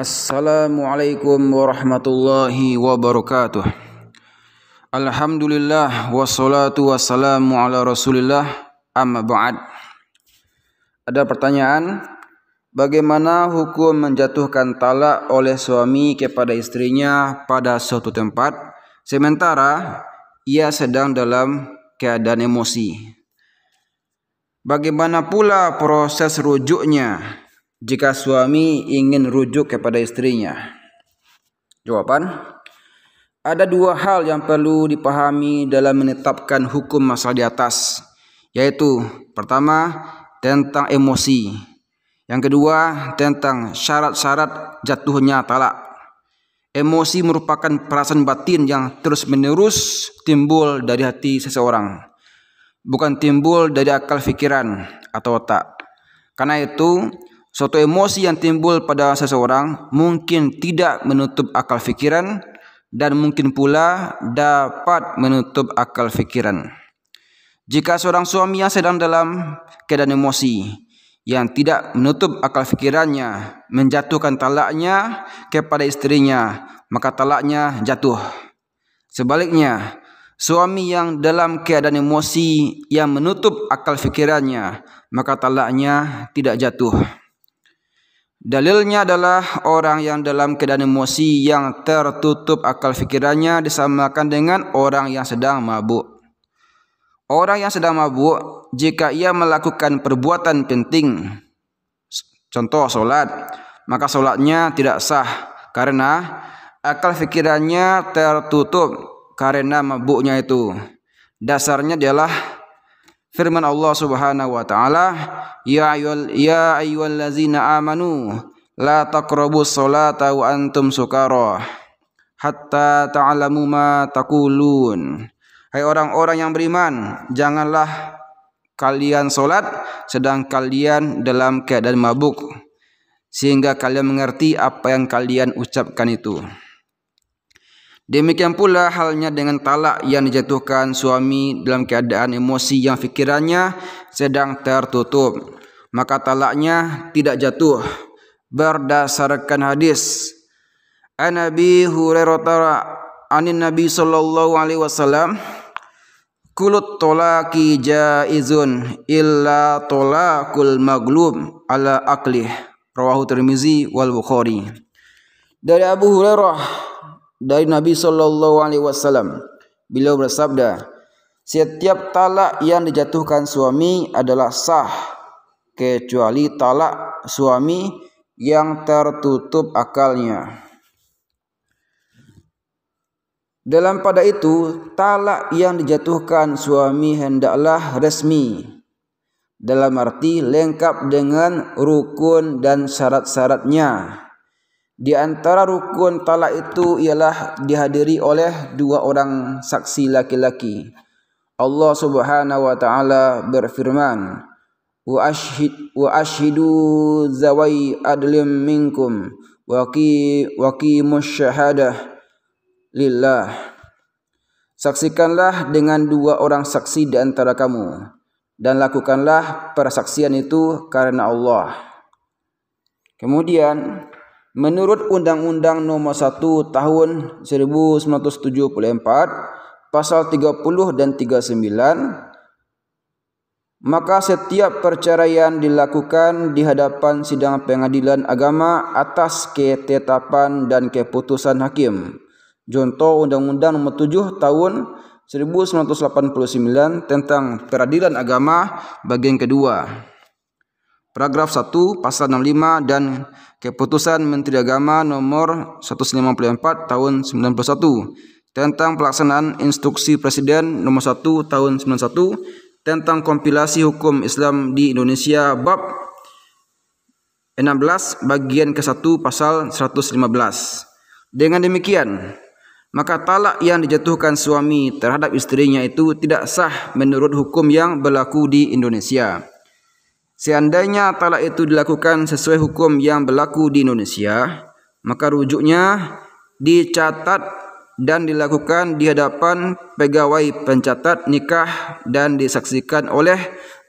Assalamualaikum warahmatullahi wabarakatuh Alhamdulillah wassalatu wassalamu ala rasulillah amma ba'd Ada pertanyaan Bagaimana hukum menjatuhkan talak oleh suami kepada istrinya pada suatu tempat Sementara ia sedang dalam keadaan emosi Bagaimana pula proses rujuknya jika suami ingin rujuk kepada istrinya? Jawaban, ada dua hal yang perlu dipahami dalam menetapkan hukum masalah di atas, yaitu pertama tentang emosi, yang kedua tentang syarat-syarat jatuhnya talak. Emosi merupakan perasaan batin yang terus-menerus timbul dari hati seseorang, bukan timbul dari akal fikiran atau otak. Karena itu, Suatu emosi yang timbul pada seseorang mungkin tidak menutup akal fikiran dan mungkin pula dapat menutup akal fikiran. Jika seorang suami yang sedang dalam keadaan emosi yang tidak menutup akal fikirannya menjatuhkan talaknya kepada istrinya, maka talaknya jatuh. Sebaliknya, suami yang dalam keadaan emosi yang menutup akal fikirannya maka talaknya tidak jatuh. Dalilnya adalah orang yang dalam keadaan emosi yang tertutup akal fikirannya disamakan dengan orang yang sedang mabuk. Orang yang sedang mabuk jika ia melakukan perbuatan penting, contoh sholat, maka sholatnya tidak sah karena akal fikirannya tertutup karena mabuknya itu. Dasarnya adalah firman Allah Subhanahu wa taala ya ayyul ya ayyuhallazina amanu la taqrabus salata wa antum sukara hatta ta'lamu ma taqulun hai orang-orang yang beriman janganlah kalian salat sedang kalian dalam keadaan mabuk sehingga kalian mengerti apa yang kalian ucapkan itu Demikian pula halnya dengan talak yang dijatuhkan suami dalam keadaan emosi yang fikirannya sedang tertutup. Maka talaknya tidak jatuh berdasarkan hadis. An Abi Hurairah anin Nabi sallallahu alaihi wasallam kulut tolaki jaizun illa tolakul maglum ala aklih rawahu Tirmizi wal Bukhari dari Abu Hurairah dari Nabi Shallallahu Alaihi Wasallam. Beliau bersabda, setiap talak yang dijatuhkan suami adalah sah kecuali talak suami yang tertutup akalnya. Dalam pada itu, talak yang dijatuhkan suami hendaklah resmi. Dalam arti lengkap dengan rukun dan syarat-syaratnya. Di antara rukun talak itu ialah dihadiri oleh dua orang saksi laki-laki. Allah Subhanahu wa taala berfirman, "Wa ashhid wa ashhidu zawai adlim minkum wa qi wa syahadah lillah." Saksikanlah dengan dua orang saksi di antara kamu dan lakukanlah persaksian itu karena Allah. Kemudian Menurut Undang-Undang Nomor 1 Tahun 1974 Pasal 30 dan 39 maka setiap perceraian dilakukan di hadapan sidang pengadilan agama atas ketetapan dan keputusan hakim. Contoh Undang-Undang Nomor 7 Tahun 1989 tentang Peradilan Agama bagian kedua paragraf 1 pasal 65 dan keputusan Menteri Agama nomor 154 tahun 91 tentang pelaksanaan instruksi Presiden nomor 1 tahun 91 tentang kompilasi hukum Islam di Indonesia bab 16 bagian ke-1 pasal 115. Dengan demikian, maka talak yang dijatuhkan suami terhadap istrinya itu tidak sah menurut hukum yang berlaku di Indonesia. Seandainya talak itu dilakukan sesuai hukum yang berlaku di Indonesia, maka rujuknya dicatat dan dilakukan di hadapan pegawai pencatat nikah dan disaksikan oleh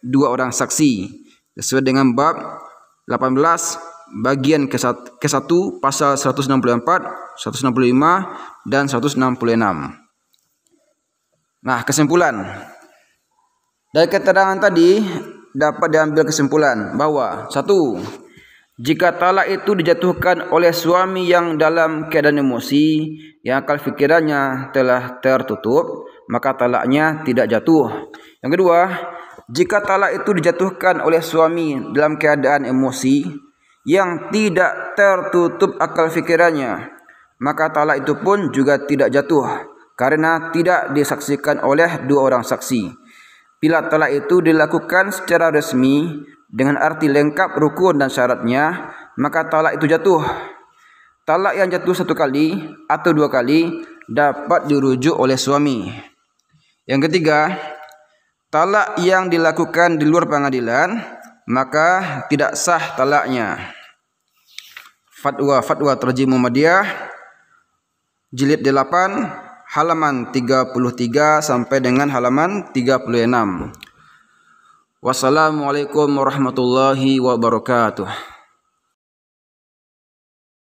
dua orang saksi sesuai dengan bab 18 bagian ke-1 pasal 164, 165 dan 166. Nah, kesimpulan dari keterangan tadi dapat diambil kesimpulan bahwa satu jika talak itu dijatuhkan oleh suami yang dalam keadaan emosi yang akal fikirannya telah tertutup maka talaknya tidak jatuh yang kedua jika talak itu dijatuhkan oleh suami dalam keadaan emosi yang tidak tertutup akal fikirannya, maka talak itu pun juga tidak jatuh karena tidak disaksikan oleh dua orang saksi. Bila tolak itu dilakukan secara resmi dengan arti lengkap rukun dan syaratnya, maka tolak itu jatuh. Talak yang jatuh satu kali atau dua kali dapat dirujuk oleh suami. Yang ketiga, talak yang dilakukan di luar pengadilan, maka tidak sah talaknya. Fatwa Fatwa Terjemah Muhammadiyah jilid 8 halaman 33 sampai dengan halaman 36. Wassalamualaikum warahmatullahi wabarakatuh.